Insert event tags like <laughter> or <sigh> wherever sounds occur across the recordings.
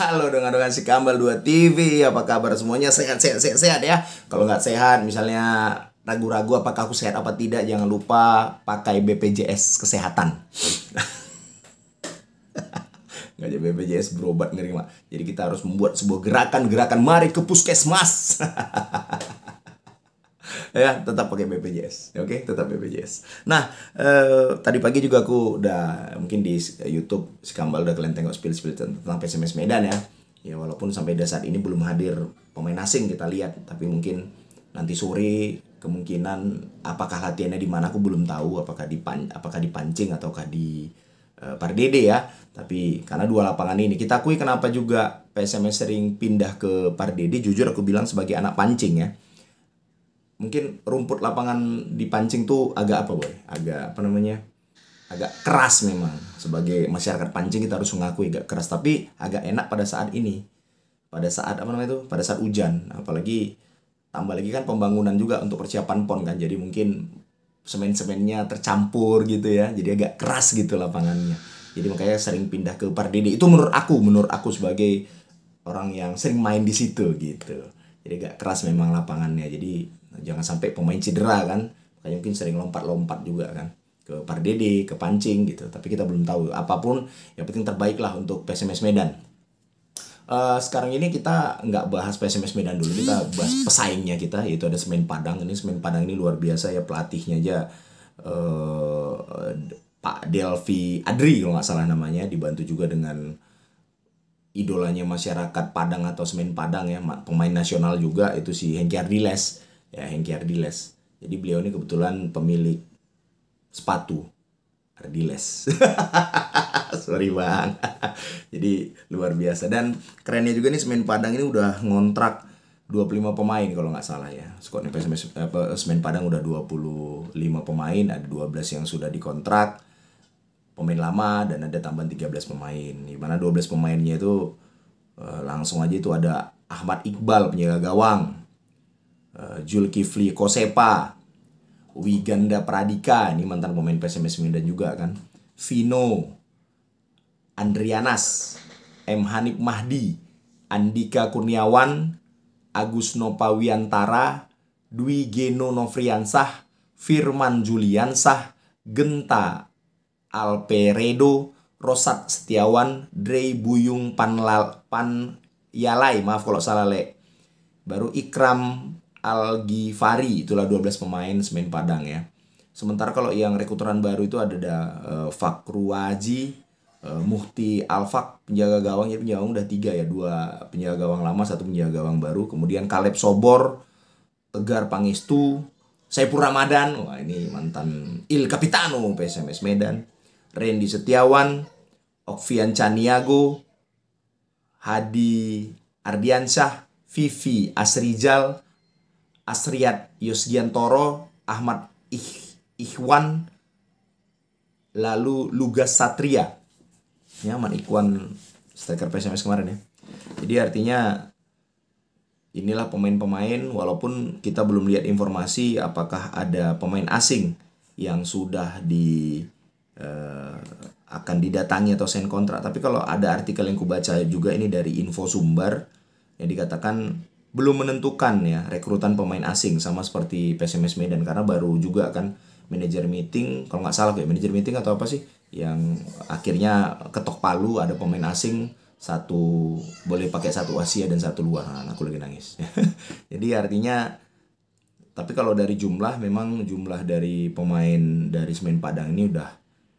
Halo <laughs> dengan-dengan si Kambal 2 TV Apa kabar semuanya sehat sehat sehat sehat ya Kalau nggak sehat misalnya ragu-ragu apakah aku sehat apa tidak Jangan lupa pakai BPJS Kesehatan <laughs> Nggak jadi BPJS berobat ngeri mak Jadi kita harus membuat sebuah gerakan-gerakan Mari ke puskesmas <laughs> ya tetap pakai BPJS ya, oke okay? tetap BPJS nah eh, tadi pagi juga aku udah mungkin di YouTube Kambal udah kalian tengok spill spill tentang PSMS Medan ya ya walaupun sampai saat ini belum hadir pemain asing kita lihat tapi mungkin nanti sore kemungkinan apakah latihannya di mana aku belum tahu apakah di pan, apakah di pancing ataukah di uh, eh, Pardede ya tapi karena dua lapangan ini kita akui kenapa juga PSMS sering pindah ke Pardede jujur aku bilang sebagai anak pancing ya mungkin rumput lapangan di pancing tuh agak apa boy agak apa namanya agak keras memang sebagai masyarakat pancing kita harus mengakui agak keras tapi agak enak pada saat ini pada saat apa namanya itu pada saat hujan apalagi tambah lagi kan pembangunan juga untuk persiapan pon kan jadi mungkin semen-semennya tercampur gitu ya jadi agak keras gitu lapangannya jadi makanya sering pindah ke Pardede itu menurut aku menurut aku sebagai orang yang sering main di situ gitu jadi agak keras memang lapangannya jadi Nah, jangan sampai pemain cedera kan. Makanya mungkin sering lompat-lompat juga kan ke Pardede, ke Pancing gitu. Tapi kita belum tahu. Apapun yang penting terbaiklah untuk PSMS Medan. Uh, sekarang ini kita nggak bahas PSMS Medan dulu, kita bahas pesaingnya kita yaitu ada Semen Padang. Ini Semen Padang ini luar biasa ya pelatihnya aja uh, Pak Delvi Adri kalau nggak salah namanya dibantu juga dengan idolanya masyarakat Padang atau Semen Padang ya pemain nasional juga itu si Hengki Ardiles ya Hengki Ardiles jadi beliau ini kebetulan pemilik sepatu Ardiles <laughs> sorry bang <laughs> jadi luar biasa dan kerennya juga nih Semen Padang ini udah ngontrak 25 pemain kalau nggak salah ya. Skor Semen Padang udah 25 pemain, ada 12 yang sudah dikontrak pemain lama dan ada tambahan 13 pemain. Di mana 12 pemainnya itu eh, langsung aja itu ada Ahmad Iqbal penjaga gawang. Eh, Julkifli Kosepa, Wiganda Pradika, ini mantan pemain PSMS Medan juga kan. Vino, Andrianas, M. Hanif Mahdi, Andika Kurniawan, Agus Nopawiantara, Dwi Geno Novriansah, Firman Juliansah, Genta Alperedo, Rosat Setiawan, Drei Buyung Panlal, Pan Yalai, maaf kalau salah lek. Baru Ikram Algifari itulah 12 pemain semen Padang ya. Sementara kalau yang rekrutan baru itu ada ada uh, eh, Fakruaji, uh, eh, Muhti Alfak penjaga gawang ya penjaga gawang udah tiga ya dua penjaga gawang lama satu penjaga gawang baru kemudian Kaleb Sobor, Tegar Pangestu, Saipur Ramadan wah ini mantan Il Capitano PSMS Medan, Randy Setiawan, Okvian Caniago, Hadi Ardiansyah, Vivi Asrijal, Asriat, Yosgiantoro, Ahmad Ih, Ikhwan, lalu Lugas Satria. Ini ya, Ahmad Ikhwan striker PSMS kemarin ya. Jadi artinya inilah pemain-pemain walaupun kita belum lihat informasi apakah ada pemain asing yang sudah di eh, akan didatangi atau sign kontrak. Tapi kalau ada artikel yang kubaca juga ini dari Info sumber yang dikatakan belum menentukan ya rekrutan pemain asing sama seperti PSMS Medan karena baru juga kan manajer meeting kalau nggak salah kayak manajer meeting atau apa sih yang akhirnya ketok palu ada pemain asing satu boleh pakai satu Asia dan satu luar nah, aku lagi nangis <laughs> jadi artinya tapi kalau dari jumlah memang jumlah dari pemain dari Semen Padang ini udah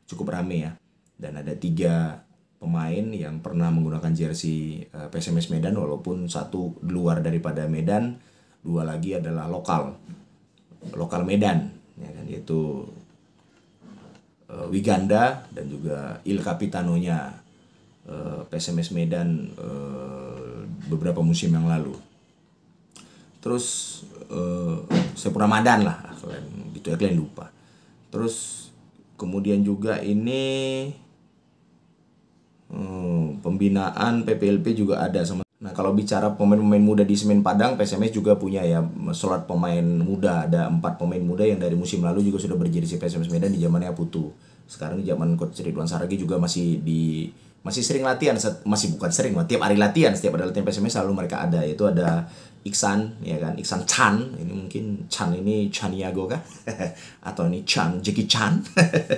cukup rame ya dan ada tiga pemain yang pernah menggunakan jersey uh, eh, PSMS Medan walaupun satu luar daripada Medan, dua lagi adalah lokal. Lokal Medan ya kan yaitu uh, Wiganda dan juga Il Capitanonya uh, eh, PSMS Medan uh, beberapa musim yang lalu. Terus uh, Sepura Madan lah kalian gitu ya kalian lupa. Terus kemudian juga ini hmm, pembinaan PPLP juga ada sama Nah kalau bicara pemain-pemain muda di Semen Padang, PSMS juga punya ya slot pemain muda. Ada empat pemain muda yang dari musim lalu juga sudah berjersey PSMS Medan di zamannya Putu. Sekarang di zaman Coach Ridwan Saragi juga masih di masih sering latihan, masih bukan sering, tiap hari latihan, setiap ada latihan PSMS selalu mereka ada. Itu ada Iksan, ya kan, Iksan Chan, ini mungkin Chan ini Chaniago kah? <laughs> Atau ini Chan, Jackie Chan?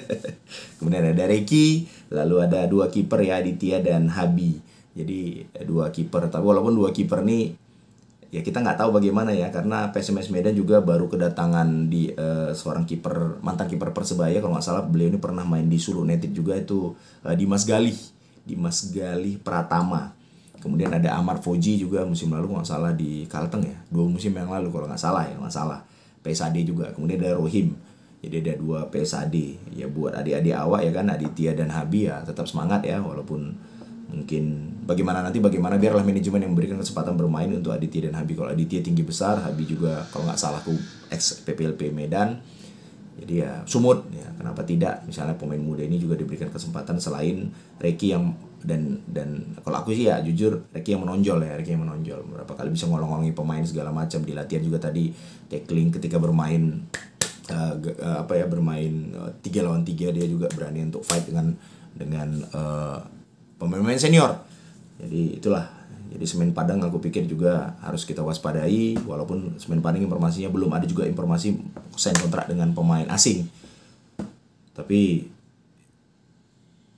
<laughs> Kemudian ada Reki, Lalu ada dua kiper ya Aditya dan Habi. Jadi eh, dua kiper. Tapi walaupun dua kiper nih ya kita nggak tahu bagaimana ya karena PSMS Medan juga baru kedatangan di uh, seorang kiper mantan kiper Persebaya kalau nggak salah beliau ini pernah main di Solo United juga itu uh, Dimas Galih Dimas Galih Pratama kemudian ada Amar Foji juga musim lalu nggak salah di Kalteng ya dua musim yang lalu kalau nggak salah ya nggak salah PSAD juga kemudian ada Rohim jadi ada dua PSAD ya buat adik-adik awak ya kan Aditya dan Habi ya tetap semangat ya walaupun mungkin bagaimana nanti bagaimana biarlah manajemen yang memberikan kesempatan bermain untuk Aditya dan Habi kalau Aditya tinggi besar Habi juga kalau nggak salah aku ex PPLP Medan jadi ya Sumut ya kenapa tidak misalnya pemain muda ini juga diberikan kesempatan selain Reki yang dan dan kalau aku sih ya jujur Reki yang menonjol ya Reki yang menonjol berapa kali bisa ngolong-ngolongi pemain segala macam di latihan juga tadi tackling ketika bermain uh, apa ya bermain eh, tiga lawan tiga dia juga berani untuk fight dengan dengan eh, pemain-pemain uh, senior jadi itulah jadi semen padang aku pikir juga harus kita waspadai walaupun semen padang informasinya belum ada juga informasi sign kontrak dengan pemain asing tapi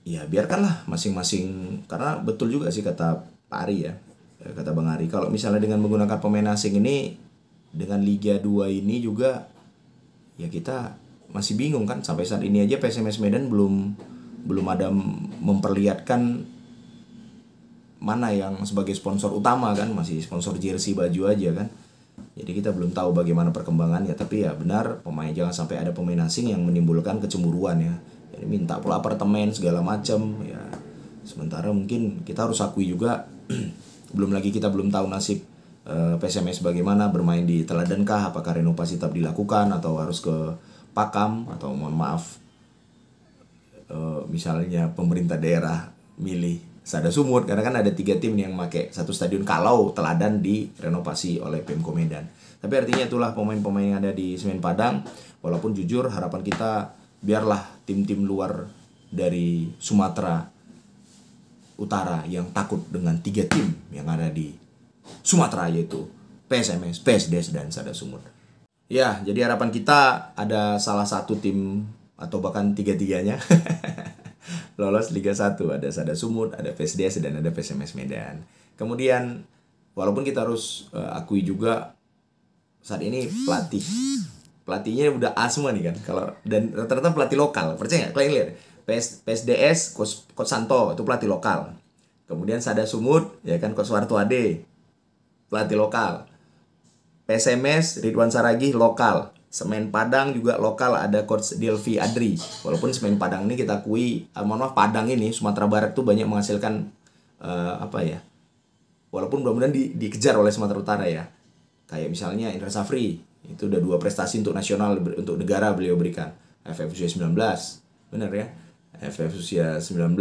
ya biarkanlah masing-masing karena betul juga sih kata Pak Ari ya kata Bang Ari kalau misalnya dengan menggunakan pemain asing ini dengan Liga 2 ini juga ya kita masih bingung kan sampai saat ini aja PSMS Medan belum belum ada memperlihatkan mana yang sebagai sponsor utama kan masih sponsor jersey baju aja kan jadi kita belum tahu bagaimana perkembangannya tapi ya benar pemain jangan sampai ada pemain asing yang menimbulkan kecemburuan ya jadi minta pula apartemen segala macam ya sementara mungkin kita harus akui juga <clears throat> belum lagi kita belum tahu nasib Eh, PSMS bagaimana bermain di Teladan kah? apakah renovasi tetap dilakukan atau harus ke Pakam atau mohon maaf eh, misalnya pemerintah daerah milih Sada Sumut karena kan ada tiga tim yang pakai satu stadion kalau teladan direnovasi oleh Pemko Medan. Tapi artinya itulah pemain-pemain yang ada di Semen Padang walaupun jujur harapan kita biarlah tim-tim luar dari Sumatera Utara yang takut dengan tiga tim yang ada di Sumatera yaitu PSMS, PSDS dan Sada Sumur. Ya, jadi harapan kita ada salah satu tim atau bahkan tiga-tiganya <laughs> lolos Liga 1. Ada Sada Sumut, ada PSDS, dan ada PSMS Medan. Kemudian, walaupun kita harus uh, akui juga saat ini pelatih pelatihnya udah asma nih kan kalau dan ternyata pelatih lokal percaya nggak kalian lihat PS, PSDS Kos, Kosanto Santo itu pelatih lokal kemudian Sada Sumut ya kan coach Ade pelatih lokal. PSMS Ridwan Saragih lokal. Semen Padang juga lokal ada coach Delvi Adri. Walaupun Semen Padang ini kita kui, uh, eh, mohon maaf Padang ini Sumatera Barat tuh banyak menghasilkan uh, apa ya? Walaupun mudah-mudahan di, dikejar oleh Sumatera Utara ya. Kayak misalnya Indra Safri itu udah dua prestasi untuk nasional untuk negara beliau berikan. FF Usia 19, benar ya? FF Usia 19,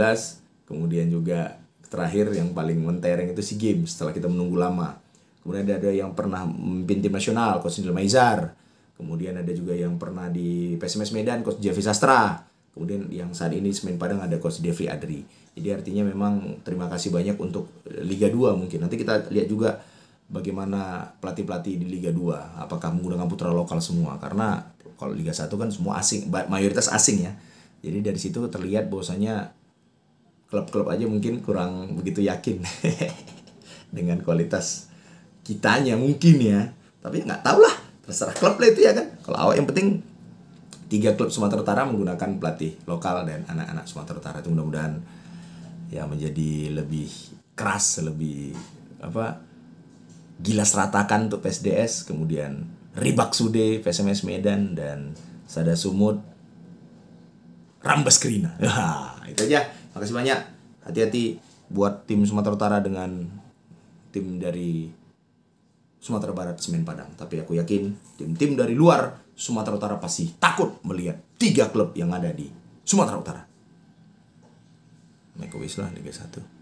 kemudian juga terakhir yang paling mentereng itu si Games setelah kita menunggu lama kemudian ada yang pernah memimpin tim nasional coach Nil Maizar kemudian ada juga yang pernah di PSMS Medan coach Javi Sastra kemudian yang saat ini Semen Padang ada coach devi Adri jadi artinya memang terima kasih banyak untuk Liga 2 mungkin nanti kita lihat juga bagaimana pelatih-pelatih di Liga 2 apakah menggunakan putra lokal semua karena kalau Liga 1 kan semua asing mayoritas asing ya jadi dari situ terlihat bahwasanya klub-klub aja mungkin kurang begitu yakin <laughs> dengan kualitas kitanya mungkin ya tapi nggak tau lah terserah klub lah itu ya kan kalau awak yang penting tiga klub Sumatera Utara menggunakan pelatih lokal dan anak-anak Sumatera Utara itu mudah-mudahan ya menjadi lebih keras lebih apa gila seratakan untuk PSDS kemudian Ribak Sude PSMS Medan dan Sada Sumut Rambas Krina <laughs> itu aja makasih banyak hati-hati buat tim Sumatera Utara dengan tim dari Sumatera Barat Semen Padang. Tapi aku yakin tim-tim dari luar Sumatera Utara pasti takut melihat tiga klub yang ada di Sumatera Utara. Michael lah Liga 1.